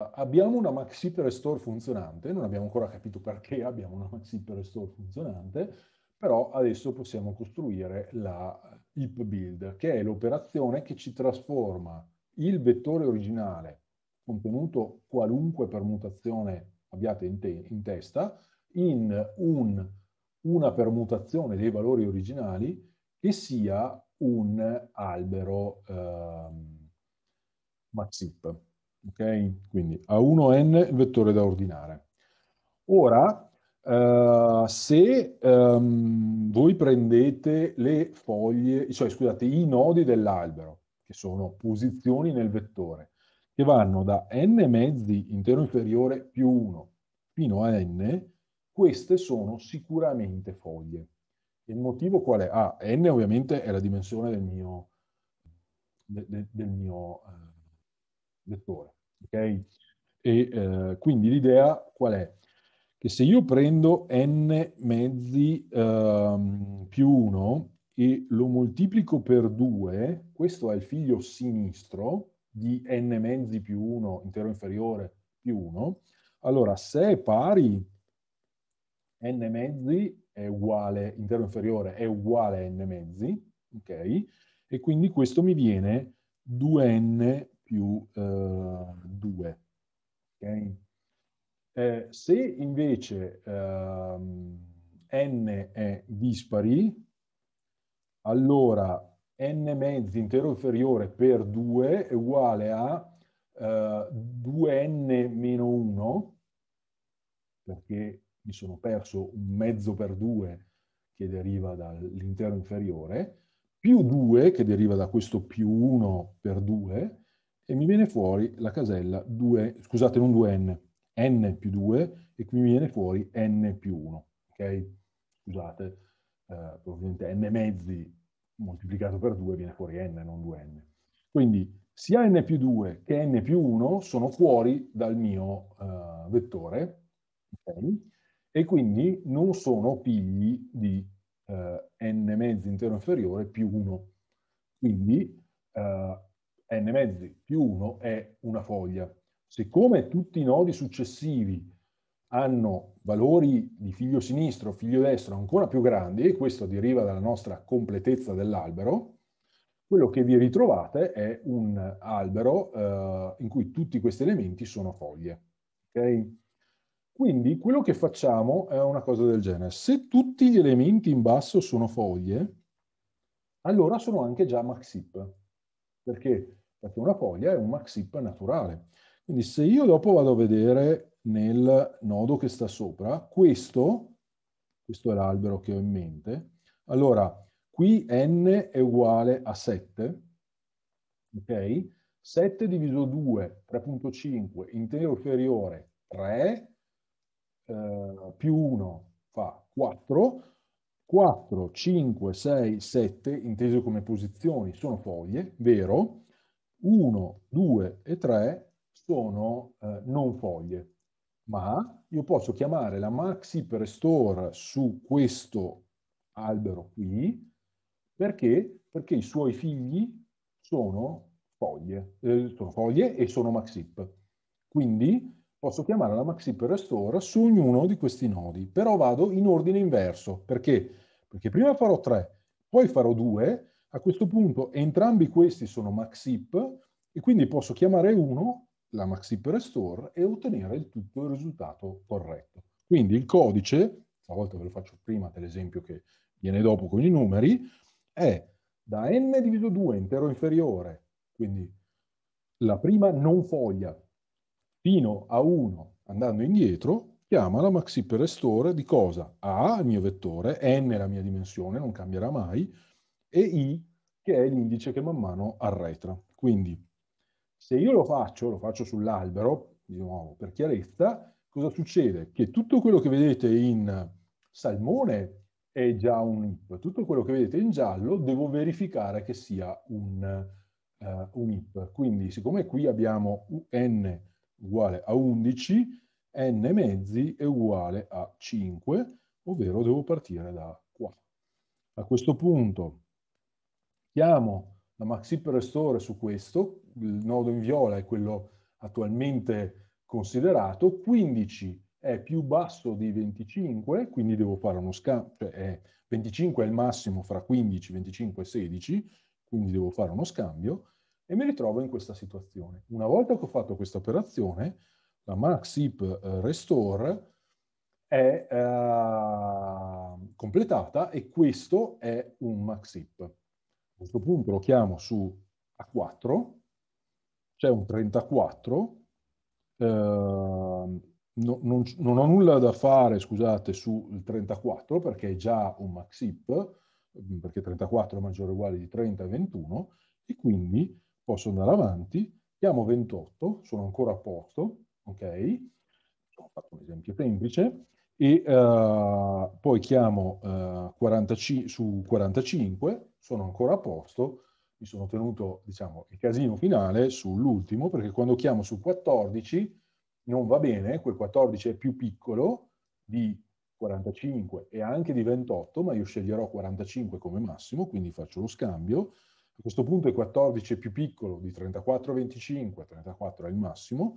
Abbiamo una Maxip restore funzionante, non abbiamo ancora capito perché abbiamo una Maxip restore funzionante, però adesso possiamo costruire la hip build, che è l'operazione che ci trasforma il vettore originale, contenuto qualunque permutazione abbiate in, te in testa, in un, una permutazione dei valori originali che sia un albero ehm, maxip. Okay? Quindi A1n vettore da ordinare. Ora, eh, se ehm, voi prendete le foglie, cioè scusate, i nodi dell'albero, che sono posizioni nel vettore, che vanno da n mezzi intero inferiore più 1 fino a n, queste sono sicuramente foglie. Il motivo qual è? Ah, n ovviamente è la dimensione del mio, del, del mio eh, vettore. Okay? E, eh, quindi l'idea qual è? Che se io prendo n mezzi eh, più 1 e lo moltiplico per 2, questo è il figlio sinistro di n mezzi più 1 intero inferiore più 1, allora se è pari n mezzi è uguale, intero inferiore è uguale a n mezzi, ok? E quindi questo mi viene 2n più 2. Eh, okay? Eh, se invece ehm, n è dispari, allora n mezzi intero inferiore per 2 è uguale a eh, 2n meno 1, perché mi sono perso un mezzo per 2 che deriva dall'intero inferiore, più 2 che deriva da questo più 1 per 2, e mi viene fuori la casella 2, scusate, non 2n, n più 2 e qui mi viene fuori n più 1, ok? Scusate, eh, ovviamente n mezzi moltiplicato per 2 viene fuori n, non 2n. Quindi sia n più 2 che n più 1 sono fuori dal mio uh, vettore, okay? e quindi non sono pigli di uh, n mezzi intero inferiore più 1. Quindi uh, n mezzi più 1 è una foglia. Siccome tutti i nodi successivi hanno valori di figlio sinistro, figlio destro ancora più grandi, e questo deriva dalla nostra completezza dell'albero, quello che vi ritrovate è un albero eh, in cui tutti questi elementi sono foglie. Okay? Quindi quello che facciamo è una cosa del genere. Se tutti gli elementi in basso sono foglie, allora sono anche già maxip, perché perché una foglia è un maxip naturale. Quindi se io dopo vado a vedere nel nodo che sta sopra, questo, questo è l'albero che ho in mente, allora qui n è uguale a 7, ok? 7 diviso 2, 3.5, intero inferiore 3, eh, più 1 fa 4, 4, 5, 6, 7, inteso come posizioni, sono foglie, vero? 1, 2 e 3 sono eh, non foglie, ma io posso chiamare la maxi restore su questo albero qui, perché? Perché i suoi figli sono foglie, eh, sono foglie e sono maxip. Quindi posso chiamare la maxip restore su ognuno di questi nodi, però vado in ordine inverso, perché? Perché prima farò 3, poi farò 2, a questo punto entrambi questi sono maxip e quindi posso chiamare uno, la maxip restore, e ottenere il tutto il risultato corretto. Quindi il codice, stavolta ve lo faccio prima per l'esempio che viene dopo con i numeri, è da n diviso 2 intero inferiore, quindi la prima non foglia, fino a 1 andando indietro, chiama la maxip restore di cosa? A, il mio vettore, n la mia dimensione, non cambierà mai, e i che è l'indice che man mano arretra. Quindi se io lo faccio, lo faccio sull'albero, di nuovo per chiarezza, cosa succede? Che tutto quello che vedete in salmone è già un IP, tutto quello che vedete in giallo devo verificare che sia un, uh, un IP. Quindi siccome qui abbiamo n uguale a 11, n mezzi è uguale a 5, ovvero devo partire da qua. A questo punto Chiamo la MaxiP Restore su questo, il nodo in viola è quello attualmente considerato, 15 è più basso di 25, quindi devo fare uno scambio, cioè è 25 è il massimo fra 15, 25 e 16, quindi devo fare uno scambio, e mi ritrovo in questa situazione. Una volta che ho fatto questa operazione, la MaxIP eh, Restore è eh, completata e questo è un MaxIP questo punto lo chiamo su A4, c'è un 34, eh, no, non, non, ho nulla da fare, scusate, sul 34 perché è già un max hip, mm, perché 34 è maggiore o uguale di 30 e 21, e quindi posso andare avanti, chiamo 28, sono ancora a posto, ok? Ho fatto un esempio semplice, e uh, poi chiamo uh, eh, 45, su 45 sono ancora a posto, mi sono tenuto diciamo, il casino finale sull'ultimo, perché quando chiamo su 14 non va bene, quel 14 è più piccolo di 45 e anche di 28, ma io sceglierò 45 come massimo, quindi faccio lo scambio. A questo punto il 14 è più piccolo di 34 25, 34 è il massimo,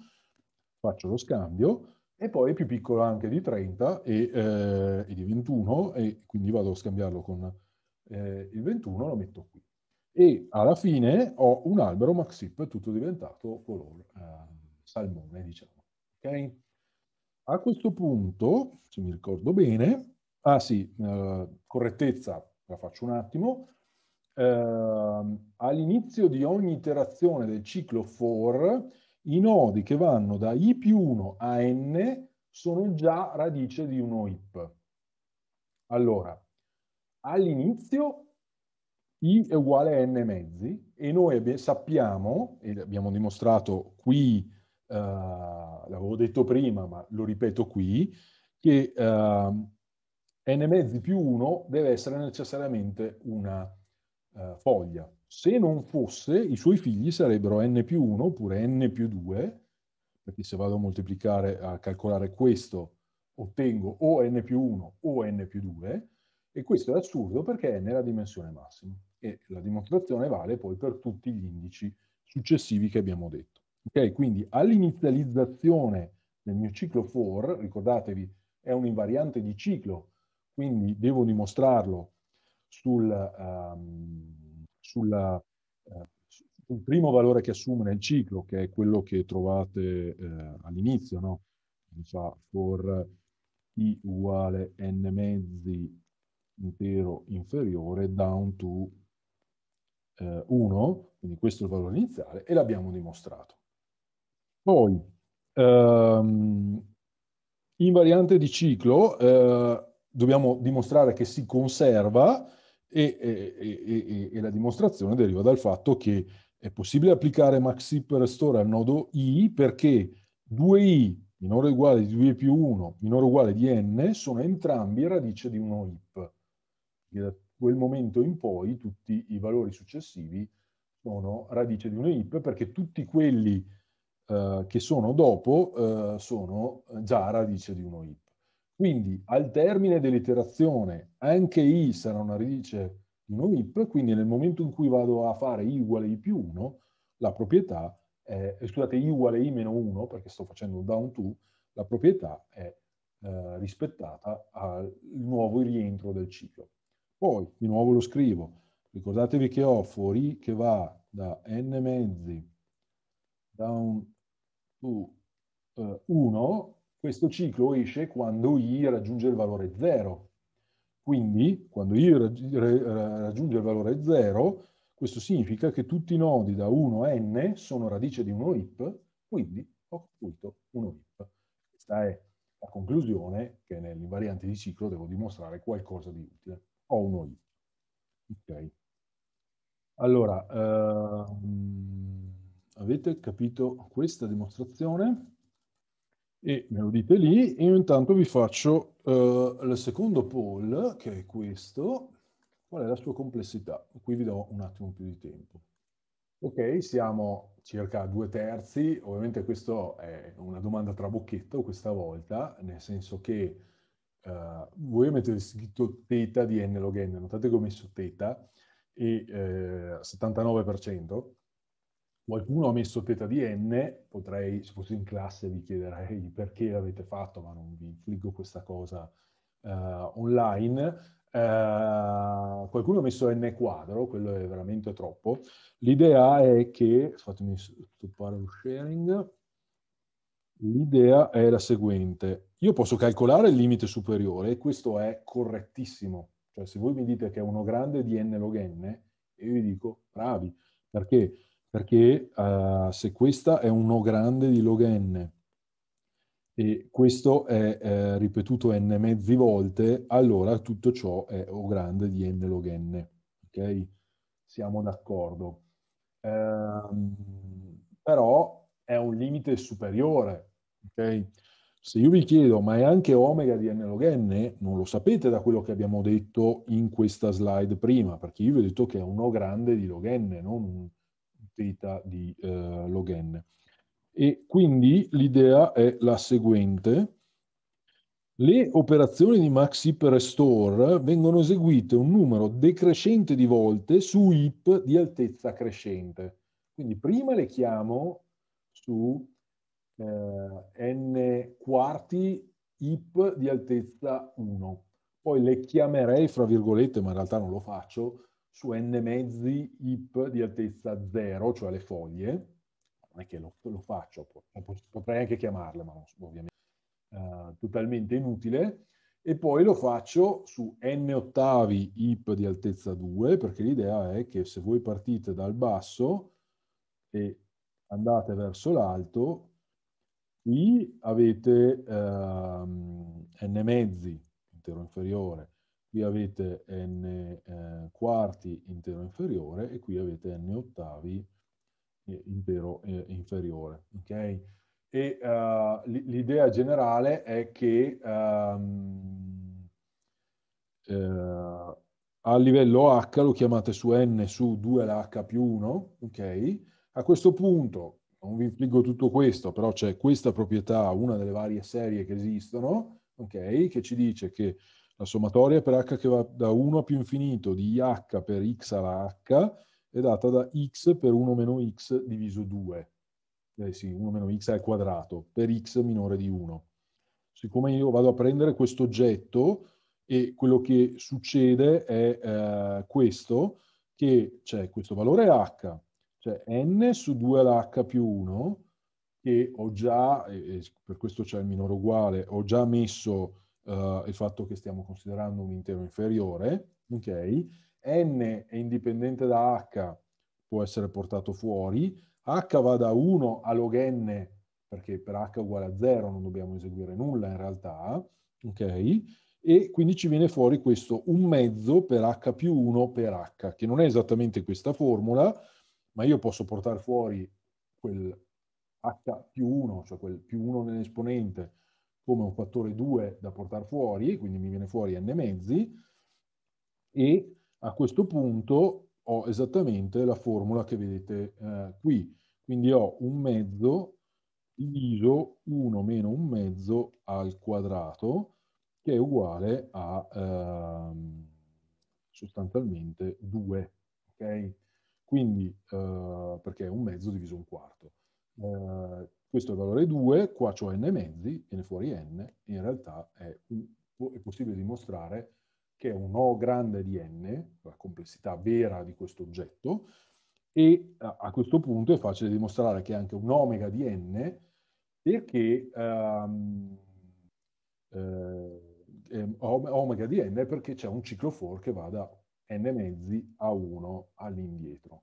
faccio lo scambio, e poi è più piccolo anche di 30 e, eh, e di 21, e quindi vado a scambiarlo con eh, il 21 lo metto qui. E alla fine ho un albero Maxip tutto diventato color eh, salmone, diciamo. Okay? A questo punto, se mi ricordo bene, ah sì, eh, correttezza, la faccio un attimo, eh, all'inizio di ogni iterazione del ciclo for, i nodi che vanno da i più 1 a n sono già radice di uno ip. Allora, all'inizio I è uguale a n mezzi e noi sappiamo, e abbiamo dimostrato qui, eh, l'avevo detto prima ma lo ripeto qui, che eh, n mezzi più 1 deve essere necessariamente una eh, foglia. Se non fosse, i suoi figli sarebbero n più 1 oppure n più 2, perché se vado a moltiplicare, a calcolare questo, ottengo o n più 1 o n più 2, e questo è assurdo perché è nella dimensione massima e la dimostrazione vale poi per tutti gli indici successivi che abbiamo detto. Okay? Quindi all'inizializzazione del mio ciclo for, ricordatevi, è un invariante di ciclo, quindi devo dimostrarlo sul, um, sulla, uh, sul primo valore che assume nel ciclo, che è quello che trovate uh, all'inizio, no? Fa for i uguale n mezzi intero inferiore down to 1, eh, quindi questo è il valore iniziale, e l'abbiamo dimostrato. Poi, ehm, in variante di ciclo, eh, dobbiamo dimostrare che si conserva e, e, e, e, la dimostrazione deriva dal fatto che è possibile applicare MaxHeap Restore al nodo i perché 2i minore o uguale di 2 più 1 minore o uguale di n sono entrambi radice di 1 hip da quel momento in poi tutti i valori successivi sono radice di 1 IP perché tutti quelli eh, che sono dopo eh, sono già radice di 1 IP. Quindi al termine dell'iterazione anche i sarà una radice di 1 IP, quindi nel momento in cui vado a fare i uguale i più 1, la proprietà è, eh, scusate, i uguale i meno 1, perché sto facendo un down to, la proprietà è eh, rispettata al nuovo rientro del ciclo. Poi di nuovo lo scrivo. Ricordatevi che ho fuori che va da n mezzi down to 1, eh, uh, questo ciclo esce quando i raggiunge il valore 0. Quindi, quando i raggiunge il valore 0, questo significa che tutti i nodi da 1 a n sono radice di 1 ip, quindi ho costruito 1 ip. Questa è la conclusione che nell'invariante di ciclo devo dimostrare qualcosa di utile ho uno i. Ok. Allora, ehm, avete capito questa dimostrazione? E me lo dite lì, io intanto vi faccio eh, il secondo poll, che è questo. Qual è la sua complessità? Qui vi do un attimo più di tempo. Ok, siamo circa due terzi, ovviamente questa è una domanda trabocchetto questa volta, nel senso che Uh, eh, voglio mettere scritto teta di n log n, notate che ho messo teta e eh, 79%, qualcuno ha messo teta di n, potrei, se fossi in classe vi chiederei perché l'avete fatto, ma non vi infliggo questa cosa uh, online, Uh, qualcuno ha messo n quadro, quello è veramente troppo. L'idea è che, fatemi stoppare lo sharing, L'idea è la seguente. Io posso calcolare il limite superiore e questo è correttissimo. Cioè se voi mi dite che è uno grande di n log n, io vi dico bravi. Perché? Perché uh, se questa è uno grande di log n e questo è eh, ripetuto n mezzi volte, allora tutto ciò è o grande di n log n. Ok? Siamo d'accordo. Ehm, però è un limite superiore, Okay? Se io vi chiedo, ma è anche omega di n log n? Non lo sapete da quello che abbiamo detto in questa slide prima, perché io vi ho detto che è un O grande di log n, non un θ di eh, log n. E quindi l'idea è la seguente. Le operazioni di max hip restore vengono eseguite un numero decrescente di volte su hip di altezza crescente. Quindi prima le chiamo su eh, n quarti IP di altezza 1. Poi le chiamerei, fra virgolette, ma in realtà non lo faccio, su n mezzi IP di altezza 0, cioè le foglie. Non è che lo, lo faccio, potrei anche chiamarle, ma non, ovviamente eh, totalmente inutile e poi lo faccio su n ottavi IP di altezza 2, perché l'idea è che se voi partite dal basso e andate verso l'alto, Qui avete ehm, n mezzi intero inferiore, qui avete n eh, quarti intero inferiore e qui avete n ottavi eh, intero eh, inferiore. Okay? E uh, l'idea generale è che um, eh, a livello h lo chiamate su n su 2 alla h più 1, ok? A questo punto non vi spiego tutto questo, però c'è questa proprietà, una delle varie serie che esistono, okay, che ci dice che la sommatoria per h che va da 1 a più infinito di h per x alla h è data da x per 1 meno x diviso 2. Eh sì, 1 meno x al quadrato, per x minore di 1. Siccome io vado a prendere questo oggetto e quello che succede è eh, questo, che c'è questo valore h, cioè n su 2h più 1, che ho già, e per questo c'è il minore uguale, ho già messo uh, il fatto che stiamo considerando un intero inferiore, ok? n è indipendente da h, può essere portato fuori, h va da 1 a log n, perché per h uguale a 0 non dobbiamo eseguire nulla in realtà, ok? E quindi ci viene fuori questo 1 mezzo per h più 1 per h, che non è esattamente questa formula, ma io posso portare fuori quel h più 1, cioè quel più 1 nell'esponente, come un fattore 2 da portare fuori, quindi mi viene fuori n mezzi, e a questo punto ho esattamente la formula che vedete eh, qui. Quindi ho un mezzo diviso 1 meno un mezzo al quadrato, che è uguale a eh, sostanzialmente 2. Okay? Quindi, eh, perché è un mezzo diviso un quarto. Eh, questo è il valore 2, qua c'ho n mezzi, viene fuori n, in realtà è, un, è possibile dimostrare che è un O grande di n, la complessità vera di questo oggetto, e a questo punto è facile dimostrare che è anche un omega di n perché um, eh, omega di n perché c'è un ciclo for che va da n mezzi a 1 all'indietro.